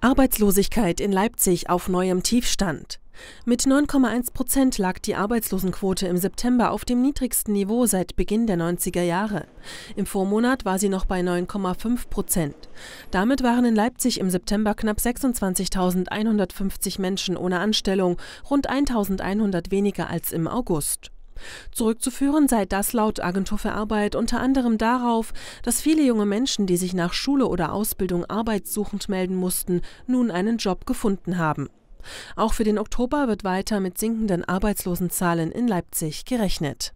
Arbeitslosigkeit in Leipzig auf neuem Tiefstand. Mit 9,1 Prozent lag die Arbeitslosenquote im September auf dem niedrigsten Niveau seit Beginn der 90er Jahre. Im Vormonat war sie noch bei 9,5 Prozent. Damit waren in Leipzig im September knapp 26.150 Menschen ohne Anstellung, rund 1.100 weniger als im August. Zurückzuführen sei das laut Agentur für Arbeit unter anderem darauf, dass viele junge Menschen, die sich nach Schule oder Ausbildung arbeitssuchend melden mussten, nun einen Job gefunden haben. Auch für den Oktober wird weiter mit sinkenden Arbeitslosenzahlen in Leipzig gerechnet.